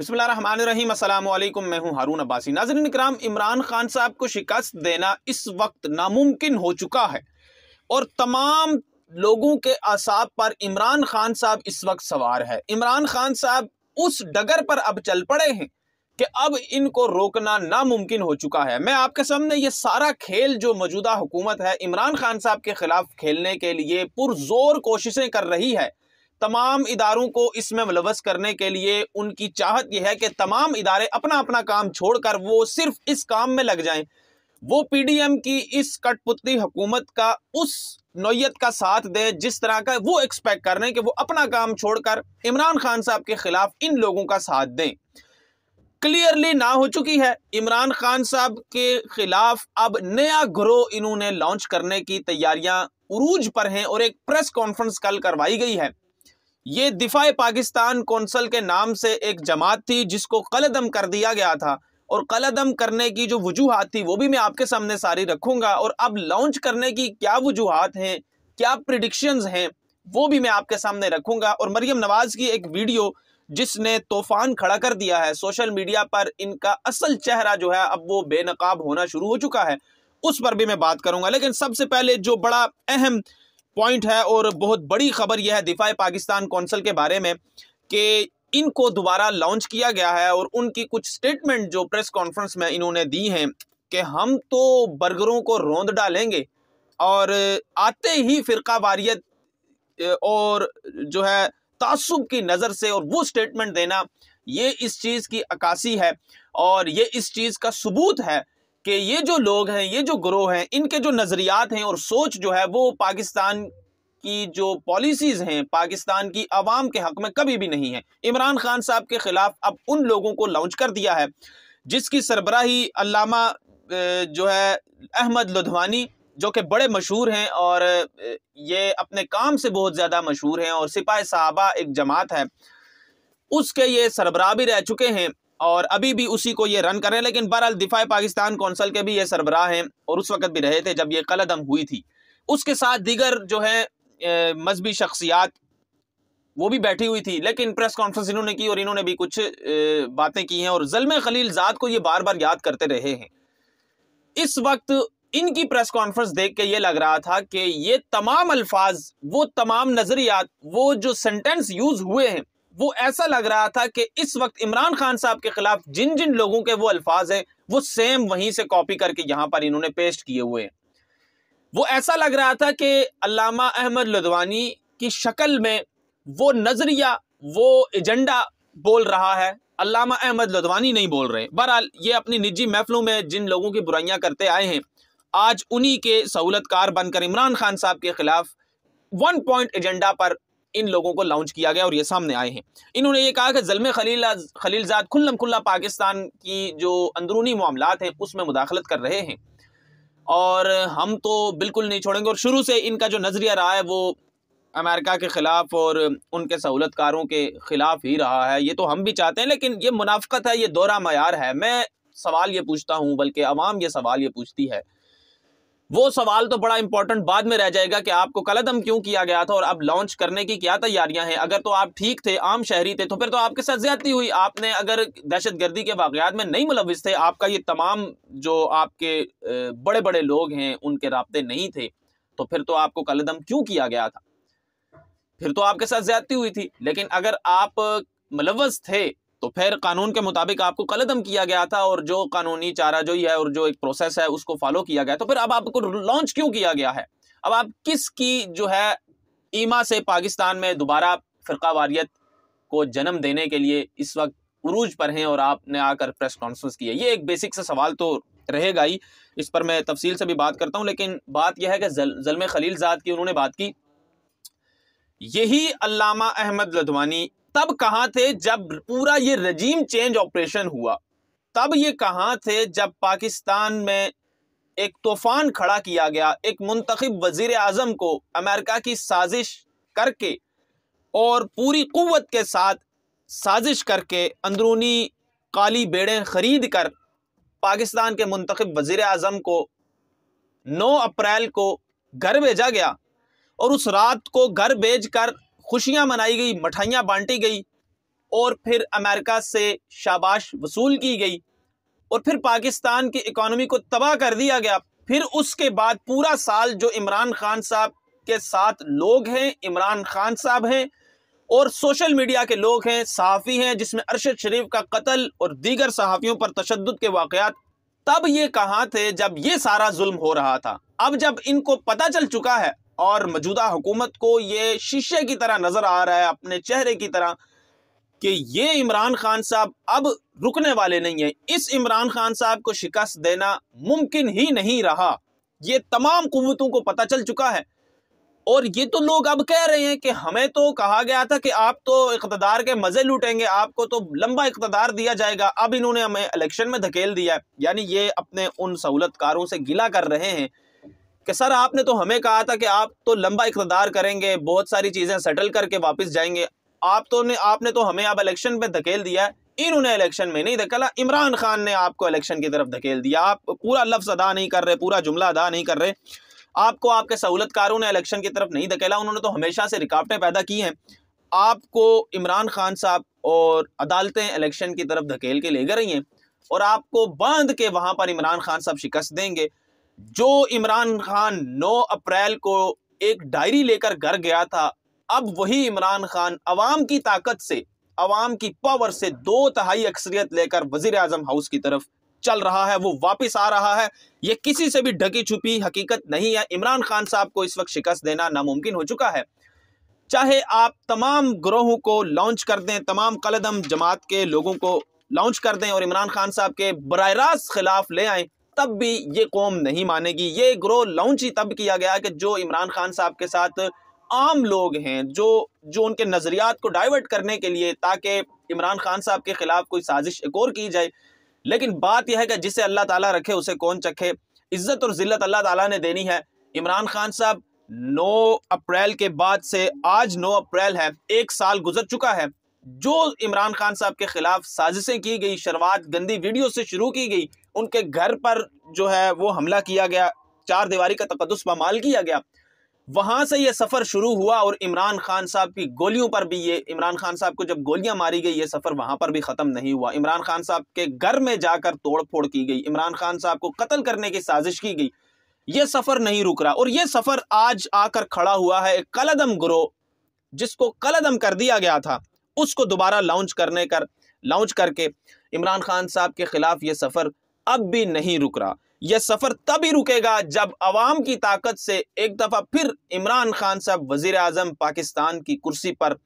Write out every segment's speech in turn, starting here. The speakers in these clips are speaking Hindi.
बसमीम मैं हूँ हारून अब्बासी नाजरन कराम इमरान खान साहब को शिकस्त देना इस वक्त नामुमकिन हो चुका है और तमाम लोगों के असाब पर इमरान खान साहब इस वक्त सवार है इमरान खान साहब उस डगर पर अब चल पड़े हैं कि अब इनको रोकना नामुमकिन हो चुका है मैं आपके सामने ये सारा खेल जो मौजूदा हुकूमत है इमरान खान साहब के खिलाफ खेलने के लिए पुरजोर कोशिशें कर रही है तमाम इदारों को इसमें मुलवस करने के लिए उनकी चाहत यह है कि तमाम इदारे अपना अपना काम छोड़कर वो सिर्फ इस काम में लग जाएं वो पीडीएम की इस कटपुतली हुकूमत का उस नोयत का साथ दें जिस तरह का वो एक्सपेक्ट कर रहे हैं कि वो अपना काम छोड़कर इमरान खान साहब के खिलाफ इन लोगों का साथ दें क्लियरली ना हो चुकी है इमरान खान साहब के खिलाफ अब नया ग्रोह इन्होंने लॉन्च करने की तैयारियां उरूज पर हैं और एक प्रेस कॉन्फ्रेंस कल करवाई गई है ये दिफा पाकिस्तान कौंसल के नाम से एक जमात थी जिसको कलदम कर दिया गया था और कलदम करने की जो वजूहत थी वो भी मैं आपके सामने सारी रखूंगा और अब लॉन्च करने की क्या वजूहत हैं क्या प्रिडिक्शंस हैं वो भी मैं आपके सामने रखूंगा और मरियम नवाज की एक वीडियो जिसने तूफान खड़ा कर दिया है सोशल मीडिया पर इनका असल चेहरा जो है अब वो बेनकाब होना शुरू हो चुका है उस पर भी मैं बात करूंगा लेकिन सबसे पहले जो बड़ा अहम पॉइंट है और बहुत बड़ी खबर यह है दिफा पाकिस्तान कौंसिल के बारे में कि इनको दोबारा लॉन्च किया गया है और उनकी कुछ स्टेटमेंट जो प्रेस कॉन्फ्रेंस में इन्होंने दी हैं कि हम तो बर्गरों को रोंद डालेंगे और आते ही फ़िरका वारियत और जो है तसब की नज़र से और वो स्टेटमेंट देना ये इस चीज़ की अक्सी है और ये इस चीज़ का सबूत है कि ये जो लोग हैं ये जो ग्रोह हैं इनके जो नज़रियात हैं और सोच जो है वो पाकिस्तान की जो पॉलिसीज़ हैं पाकिस्तान की आवाम के हक में कभी भी नहीं है इमरान खान साहब के ख़िलाफ़ अब उन लोगों को लॉन्च कर दिया है जिसकी सरबराही अलामा जो है अहमद लुधवानी जो कि बड़े मशहूर हैं और ये अपने काम से बहुत ज़्यादा मशहूर हैं और सिपाही साहबा एक जमात है उसके ये सरबराह भी रह चुके हैं और अभी भी उसी को ये रन कर रहे हैं लेकिन बहरअल दिफा पाकिस्तान कौंसल के भी ये सरबराह हैं और उस वक्त भी रहे थे जब ये कलदम हुई थी उसके साथ दीगर जो है मजहबी शख्सियात वो भी बैठी हुई थी लेकिन प्रेस कॉन्फ्रेंस इन्होंने की और इन्होंने भी कुछ बातें की हैं और जलम खलील जात को ये बार बार याद करते रहे हैं इस वक्त इनकी प्रेस कॉन्फ्रेंस देख के ये लग रहा था कि ये तमाम अल्फाज वो तमाम नजरियात वो जो सेंटेंस यूज हुए हैं वो ऐसा लग रहा था कि इस वक्त इमरान खान साहब के खिलाफ जिन जिन लोगों के वो अल्फाज हैं वो सेम वहीं से कॉपी करके यहां पर इन्होंने पेस्ट किए हुए हैं वो ऐसा लग रहा था कि अलामा अहमद लुधवानी की शक्ल में वो नज़रिया वो एजेंडा बोल रहा है अलामा अहमद लुधवानी नहीं बोल रहे बहरहाल ये अपनी निजी महफलों में जिन लोगों की बुराइयां करते आए हैं आज उन्हीं के सहूलतकार बनकर इमरान खान साहब के खिलाफ वन पॉइंट एजेंडा पर इन लोगों को लॉन्च किया गया और ये सामने आए हैं इन्होंने ये कहा कि जलम खलील खलीलजाद खुल्लम खुल्ला पाकिस्तान की जो अंदरूनी मामला हैं उसमें मुदाखलत कर रहे हैं और हम तो बिल्कुल नहीं छोड़ेंगे और शुरू से इनका जो नज़रिया रहा है वो अमेरिका के ख़िलाफ़ और उनके सहूलतकारों के ख़िलाफ़ ही रहा है ये तो हम भी चाहते हैं लेकिन ये मुनाफ्त है ये दौरा मैार है मैं सवाल ये पूछता हूँ बल्कि आवाम ये सवाल ये पूछती है वो सवाल तो बड़ा इंपॉर्टेंट बाद में रह जाएगा कि आपको कलदम क्यों किया गया था और अब लॉन्च करने की क्या तैयारियां हैं अगर तो आप ठीक थे आम शहरी थे तो फिर तो आपके साथ ज्यादती हुई आपने अगर दहशतगर्दी के वाकयात में नहीं मुलविस थे आपका ये तमाम जो आपके बड़े बड़े लोग हैं उनके रबते नहीं थे तो फिर तो आपको कलदम क्यों किया गया था फिर तो आपके साथ ज्यादती हुई थी लेकिन अगर आप मुलवस थे तो फिर कानून के मुताबिक आपको कलदम किया गया था और जो कानूनी चारा जो है और जो एक प्रोसेस है उसको फॉलो किया गया तो फिर अब आपको लॉन्च क्यों किया गया है अब आप किसकी जो है ईमा से पाकिस्तान में दोबारा फ़िरका वारियत को जन्म देने के लिए इस वक्त उरूज पर हैं और आपने आकर प्रेस कॉन्फ्रेंस की है ये एक बेसिक सा सवाल तो रहेगा ही इस पर मैं तफसील से भी बात करता हूँ लेकिन बात यह है कि जल, जलम खलील ज़ात की उन्होंने बात की यही अल्लामा अहमद लदवानी तब कहां थे जब पूरा ये रजीम चेंज ऑपरेशन हुआ तब ये कहां थे जब पाकिस्तान में एक तूफान खड़ा किया गया एक मुंतखब वजीर आजम को अमेरिका की साजिश करके और पूरी कुत के साथ साजिश करके अंदरूनी काली बेड़ें खरीद कर पाकिस्तान के मुंतखब वजीर अजम को 9 अप्रैल को घर भेजा गया और उस रात को घर भेज कर खुशियां मनाई गई मिठाइयां बांटी गई और फिर अमेरिका से शाबाश वसूल की गई और फिर पाकिस्तान की इकॉनमी को तबाह कर दिया गया फिर उसके बाद पूरा साल जो इमरान खान साहब के साथ लोग हैं इमरान खान साहब हैं और सोशल मीडिया के लोग हैं सहाफ़ी हैं जिसमें अरशद शरीफ का कत्ल और दीगर सहाफ़ियों पर तशद के वाक़ात तब ये कहाँ थे जब ये सारा जुल्म हो रहा था अब जब इनको पता चल चुका है और मौजूदा हुकूमत को ये शीशे की तरह नज़र आ रहा है अपने चेहरे की तरह कि ये इमरान खान साहब अब रुकने वाले नहीं हैं इस इमरान खान साहब को शिकस्त देना मुमकिन ही नहीं रहा ये तमाम कुतों को पता चल चुका है और ये तो लोग अब कह रहे हैं कि हमें तो कहा गया था कि आप तो इकतदार के मज़े लूटेंगे आपको तो लंबा इकतदार दिया जाएगा अब इन्होंने हमें इलेक्शन में धकेल दिया है यानी ये अपने उन सहूलतकारों से गिला कर रहे हैं कि सर आपने तो हमें कहा था कि आप तो लंबा इकतदार करेंगे बहुत सारी चीज़ें सेटल करके वापस जाएंगे आप तो ने आपने तो हमें अब इलेक्शन पे धकेल दिया है इन्होंने इलेक्शन में नहीं धकेला इमरान खान ने आपको इलेक्शन की तरफ धकेल दिया आप पूरा लफ्ज़ अदा नहीं कर रहे पूरा जुमला अदा नहीं कर रहे आपको आपके सहूलतकारों ने इलेक्शन की तरफ नहीं धकेला उन्होंने तो हमेशा से रिकावटें पैदा की हैं आपको इमरान खान साहब और अदालतें इलेक्शन की तरफ धकेल के ले गई हैं और आपको बांध के वहाँ पर इमरान खान साहब शिकस्त देंगे जो इमरान खान 9 अप्रैल को एक डायरी लेकर घर गया था अब वही इमरान खान अवाम की ताकत से अवाम की पावर से दो तहाई अक्सरियत लेकर वजीर अजम हाउस की तरफ चल रहा है वो वापस आ रहा है ये किसी से भी ढकी छुपी हकीकत नहीं है इमरान खान साहब को इस वक्त शिकस्त देना नामुमकिन हो चुका है चाहे आप तमाम ग्रोहों को लॉन्च कर दें तमाम कलदम जमात के लोगों को लॉन्च कर दें और इमरान खान साहब के बर रास्त खिलाफ ले आएं तब भी ये कौम नहीं मानेगी ये ग्रोह लॉन्च ही तब किया गया कि जो इमरान खान साहब के साथ आम लोग हैं जो जो उनके नज़रियात को डाइवर्ट करने के लिए ताकि इमरान खान साहब के ख़िलाफ़ कोई साजिश एक और की जाए लेकिन बात यह है कि जिसे अल्लाह ताला रखे उसे कौन चखे इज़्ज़त और ज़िल्लत अल्लाह ताला ने देनी है इमरान खान साहब 9 अप्रैल के बाद से आज 9 अप्रैल है एक साल गुजर चुका है जो इमरान खान साहब के खिलाफ साजिशें की गई शर्वात गंदी वीडियो से शुरू की गई उनके घर पर जो है वो हमला किया गया चार दीवारी का तकदस पामाल किया गया वहां से यह सफर शुरू हुआ और इमरान खान साहब की गोलियों पर भी ये इमरान खान साहब को जब गोलियां मारी गई ये सफर वहां पर भी खत्म नहीं हुआ इमरान खान साहब के घर में जाकर तोड़फोड़ की गई इमरान खान साहब को कत्ल करने की साजिश की गई यह सफर नहीं रुक रहा और यह सफर आज आकर खड़ा हुआ है एक कलदम ग्रोह जिसको कलदम कर दिया गया था उसको दोबारा लॉन्च करने कर लॉन्च करके इमरान खान साहब के खिलाफ ये सफ़र अब भी नहीं रुक रहा यह सफ़र तभी रुकेगा जब आवाम की ताकत से एक दफ़ा फिर इमरान खान साहब वज़ी अजम पाकिस्तान की कुर्सी पर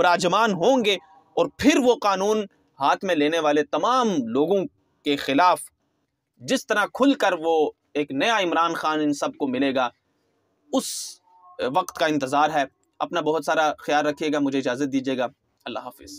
बराजमान होंगे और फिर वो कानून हाथ में लेने वाले तमाम लोगों के ख़िलाफ़ जिस तरह खुलकर वो एक नया इमरान खान इन सबको मिलेगा उस वक्त का इंतज़ार है अपना बहुत सारा ख्याल रखिएगा मुझे इजाज़त दीजिएगा अल्लाह हाफिज़